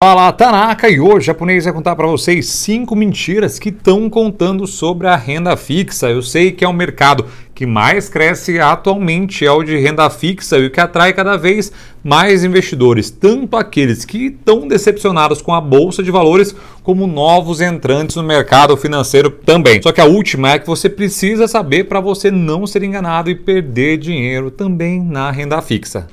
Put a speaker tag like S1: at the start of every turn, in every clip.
S1: Fala Tanaka e hoje o japonês vai contar para vocês cinco mentiras que estão contando sobre a renda fixa. Eu sei que é o mercado que mais cresce atualmente é o de renda fixa e o que atrai cada vez mais investidores, tanto aqueles que estão decepcionados com a bolsa de valores, como novos entrantes no mercado financeiro também. Só que a última é que você precisa saber para você não ser enganado e perder dinheiro também na renda fixa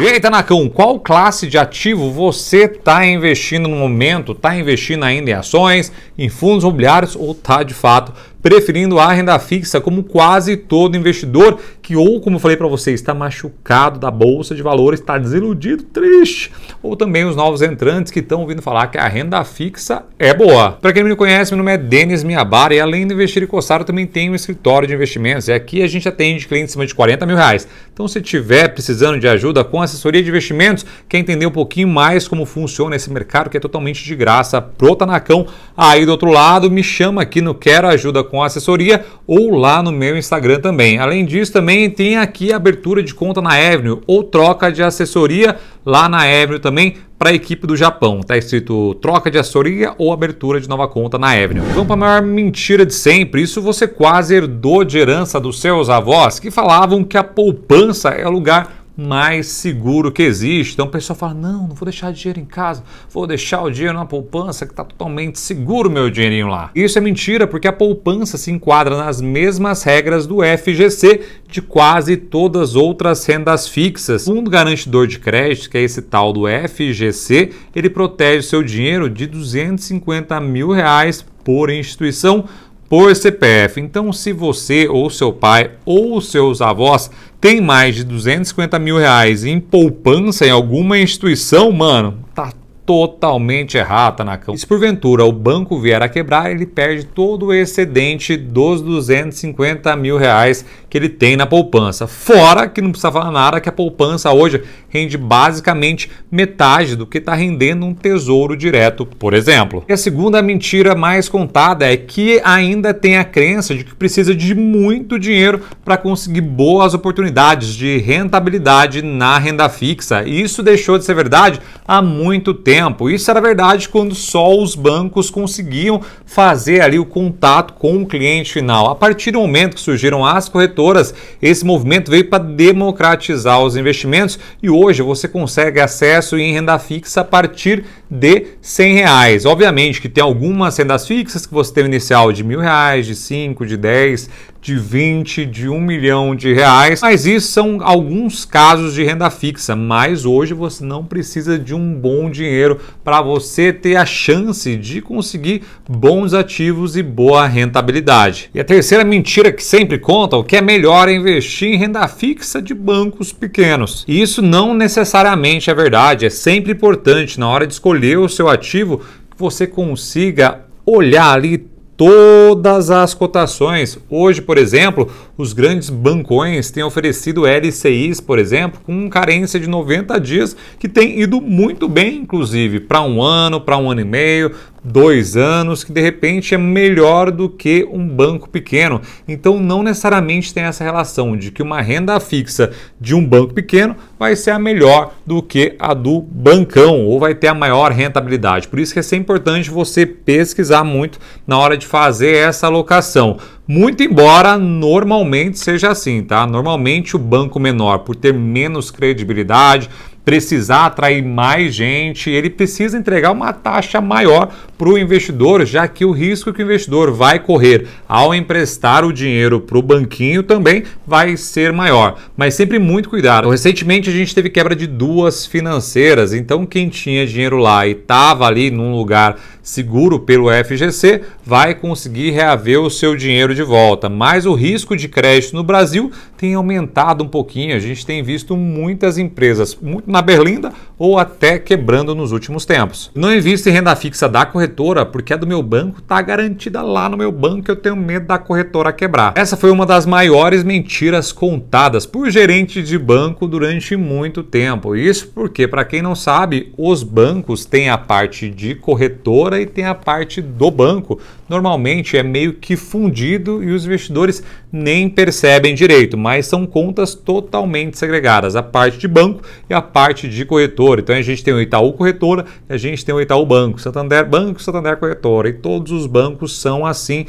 S1: aí, Nakão, qual classe de ativo você está investindo no momento? Está investindo ainda em ações, em fundos imobiliários ou está de fato preferindo a renda fixa como quase todo investidor que ou como eu falei para você está machucado da bolsa de valores, está desiludido, triste, ou também os novos entrantes que estão ouvindo falar que a renda fixa é boa. Para quem não me conhece, meu nome é Denis Miabara e além de investir e coçar, eu também tenho um escritório de investimentos e aqui a gente atende clientes acima de 40 mil reais. Então, se tiver precisando de ajuda com assessoria de investimentos, quer entender um pouquinho mais como funciona esse mercado que é totalmente de graça pro Tanacão, aí do outro lado, me chama aqui no Quero Ajuda com Assessoria ou lá no meu Instagram também. Além disso, também tem aqui abertura de conta na Avenue ou troca de assessoria lá na Avenue também para a equipe do Japão. Está escrito troca de assessoria ou abertura de nova conta na Avenue. Vamos para a maior mentira de sempre. Isso você quase herdou de herança dos seus avós que falavam que a poupança é o lugar mais seguro que existe. Então o pessoal fala: não, não vou deixar dinheiro em casa, vou deixar o dinheiro na poupança que está totalmente seguro meu dinheirinho lá. Isso é mentira, porque a poupança se enquadra nas mesmas regras do FGC de quase todas as outras rendas fixas. O fundo garantidor de crédito, que é esse tal do FGC, ele protege seu dinheiro de 250 mil reais por instituição por CPF. Então, se você ou seu pai ou seus avós tem mais de 250 mil reais em poupança em alguma instituição, mano, tá totalmente errada na cama. E se porventura o banco vier a quebrar, ele perde todo o excedente dos 250 mil reais que ele tem na poupança. Fora que não precisa falar nada que a poupança hoje rende basicamente metade do que está rendendo um tesouro direto, por exemplo. E a segunda mentira mais contada é que ainda tem a crença de que precisa de muito dinheiro para conseguir boas oportunidades de rentabilidade na renda fixa. E isso deixou de ser verdade há muito tempo tempo. Isso era verdade quando só os bancos conseguiam fazer ali o contato com o cliente final. A partir do momento que surgiram as corretoras, esse movimento veio para democratizar os investimentos e hoje você consegue acesso em renda fixa a partir de 100 reais. Obviamente que tem algumas rendas fixas que você tem inicial de mil reais, de 5, de 10, de 20, de 1 milhão de reais. Mas isso são alguns casos de renda fixa. Mas hoje você não precisa de um bom dinheiro para você ter a chance de conseguir bons ativos e boa rentabilidade. E a terceira mentira que sempre contam que é melhor é investir em renda fixa de bancos pequenos. E isso não necessariamente é verdade. É sempre importante na hora de escolher o seu ativo que você consiga olhar ali todas as cotações. Hoje, por exemplo, os grandes bancões têm oferecido LCIs, por exemplo, com carência de 90 dias, que tem ido muito bem, inclusive, para um ano, para um ano e meio, dois anos, que de repente é melhor do que um banco pequeno. Então, não necessariamente tem essa relação de que uma renda fixa de um banco pequeno vai ser a melhor do que a do bancão ou vai ter a maior rentabilidade. Por isso que é importante você pesquisar muito na hora de fazer essa alocação. Muito embora normalmente seja assim, tá? Normalmente o banco menor, por ter menos credibilidade, precisar atrair mais gente, ele precisa entregar uma taxa maior para o investidor, já que o risco que o investidor vai correr ao emprestar o dinheiro para o banquinho também vai ser maior. Mas sempre muito cuidado. Recentemente a gente teve quebra de duas financeiras, então quem tinha dinheiro lá e estava ali num lugar seguro pelo FGC vai conseguir reaver o seu dinheiro de volta. Mas o risco de crédito no Brasil tem aumentado um pouquinho. A gente tem visto muitas empresas, muito na Berlinda, ou até quebrando nos últimos tempos. Não invisto em renda fixa da corretora porque a do meu banco está garantida lá no meu banco eu tenho medo da corretora quebrar. Essa foi uma das maiores mentiras contadas por gerente de banco durante muito tempo. Isso porque, para quem não sabe, os bancos têm a parte de corretora e tem a parte do banco. Normalmente é meio que fundido e os investidores nem percebem direito, mas são contas totalmente segregadas, a parte de banco e a parte de corretora corretora. Então a gente tem o Itaú Corretora e a gente tem o Itaú Banco, Santander Banco, Santander Corretora. E todos os bancos são assim.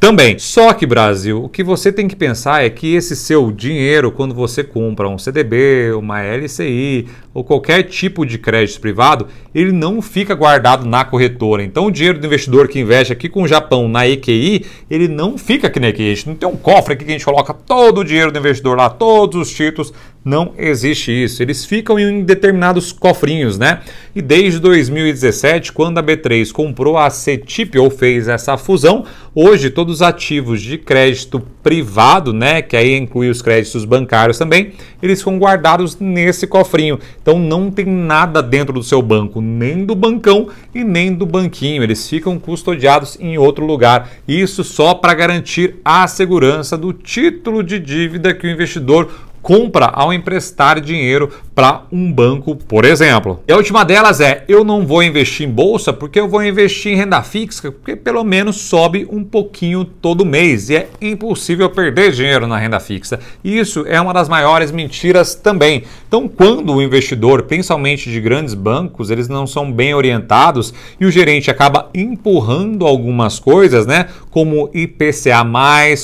S1: Também. Só que, Brasil, o que você tem que pensar é que esse seu dinheiro, quando você compra um CDB, uma LCI ou qualquer tipo de crédito privado, ele não fica guardado na corretora. Então, o dinheiro do investidor que investe aqui com o Japão na EQI, ele não fica aqui na EQI. A gente não tem um cofre aqui que a gente coloca todo o dinheiro do investidor lá, todos os títulos não existe isso. Eles ficam em determinados cofrinhos, né? E desde 2017, quando a B3 comprou a CETIP ou fez essa fusão, hoje todos os ativos de crédito privado, né, que aí inclui os créditos bancários também, eles ficam guardados nesse cofrinho. Então não tem nada dentro do seu banco, nem do bancão e nem do banquinho. Eles ficam custodiados em outro lugar. Isso só para garantir a segurança do título de dívida que o investidor compra ao emprestar dinheiro para um banco, por exemplo. E a última delas é: eu não vou investir em bolsa porque eu vou investir em renda fixa, porque pelo menos sobe um pouquinho todo mês e é impossível perder dinheiro na renda fixa. Isso é uma das maiores mentiras também. Então, quando o investidor, principalmente de grandes bancos, eles não são bem orientados e o gerente acaba empurrando algumas coisas, né, como IPCA+,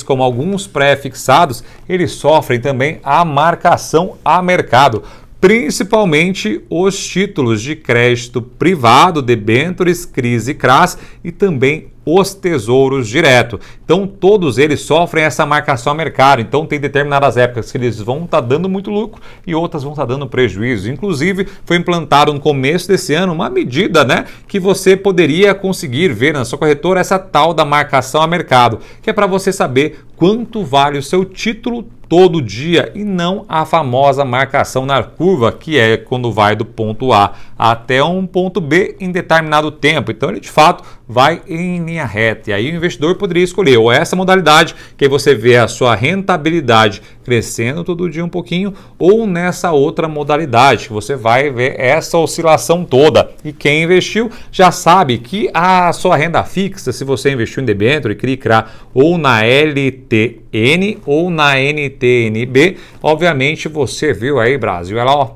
S1: como alguns pré-fixados, eles sofrem também a marcação a mercado, principalmente os títulos de crédito privado, debentures, crise, e CRAS e também os tesouros direto. Então todos eles sofrem essa marcação a mercado. Então tem determinadas épocas que eles vão estar tá dando muito lucro e outras vão estar tá dando prejuízo. Inclusive foi implantado no começo desse ano uma medida, né, que você poderia conseguir ver na sua corretora essa tal da marcação a mercado, que é para você saber quanto vale o seu título todo dia e não a famosa marcação na curva, que é quando vai do ponto A até um ponto B em determinado tempo. Então, ele de fato vai em linha reta. E aí o investidor poderia escolher ou essa modalidade, que você vê a sua rentabilidade crescendo todo dia um pouquinho, ou nessa outra modalidade, que você vai ver essa oscilação toda. E quem investiu já sabe que a sua renda fixa, se você investiu em debênture, CRI, CRA, ou na LTN ou na NTNB, obviamente você viu aí, Brasil, ela ó,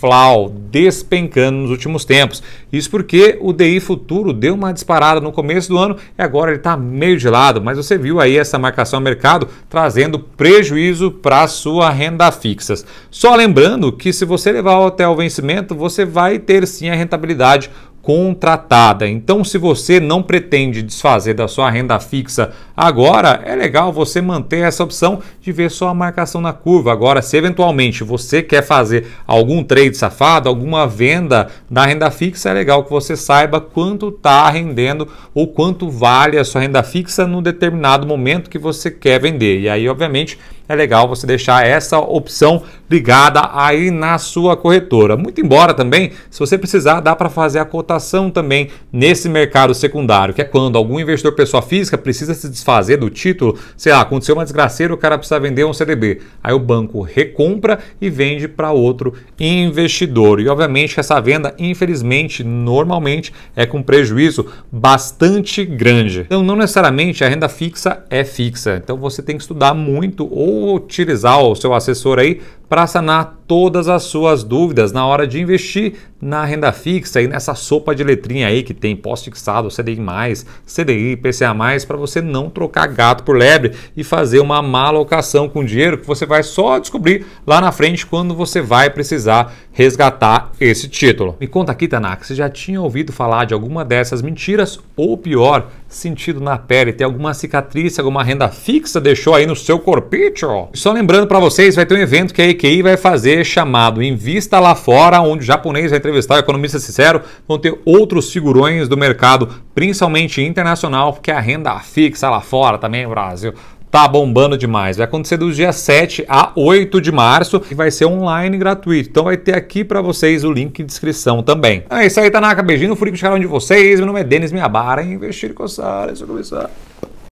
S1: Flau despencando nos últimos tempos. Isso porque o DI futuro deu uma disparada no começo do ano e agora ele está meio de lado, mas você viu aí essa marcação ao mercado trazendo prejuízo para sua renda fixa. Só lembrando que se você levar até o vencimento, você vai ter sim a rentabilidade contratada. Então, se você não pretende desfazer da sua renda fixa agora, é legal você manter essa opção de ver só a marcação na curva. Agora, se eventualmente você quer fazer algum trade safado, alguma venda da renda fixa, é legal que você saiba quanto está rendendo ou quanto vale a sua renda fixa no determinado momento que você quer vender. E aí, obviamente, é legal você deixar essa opção ligada aí na sua corretora. Muito embora também, se você precisar, dá para fazer a cotação cotação também nesse mercado secundário, que é quando algum investidor pessoa física precisa se desfazer do título, sei lá, aconteceu uma desgraceira, o cara precisa vender um CDB. Aí o banco recompra e vende para outro investidor. E obviamente que essa venda, infelizmente, normalmente é com prejuízo bastante grande. Então não necessariamente a renda fixa é fixa. Então você tem que estudar muito ou utilizar o seu assessor aí para sanar todas as suas dúvidas na hora de investir na renda fixa e nessa sopa de letrinha aí que tem pós-fixado, CDI+, CDI, PCA+, para você não trocar gato por lebre e fazer uma má alocação com dinheiro que você vai só descobrir lá na frente quando você vai precisar resgatar esse título. Me conta aqui, Tanaka, você já tinha ouvido falar de alguma dessas mentiras ou pior, sentido na pele, tem alguma cicatriz, alguma renda fixa deixou aí no seu corpite? Só lembrando para vocês, vai ter um evento que aí BQI vai fazer chamado Invista Lá Fora, onde o japonês vai entrevistar o economista sincero. Vão ter outros figurões do mercado, principalmente internacional, porque a renda fixa lá fora também, Brasil, tá bombando demais. Vai acontecer dos dias 7 a 8 de março e vai ser online gratuito. Então vai ter aqui para vocês o link em descrição também. É isso aí, Tanaka. Beijinho no furico de cada um de vocês. Meu nome é Denis Miabara. Investir com Sara. eu começar.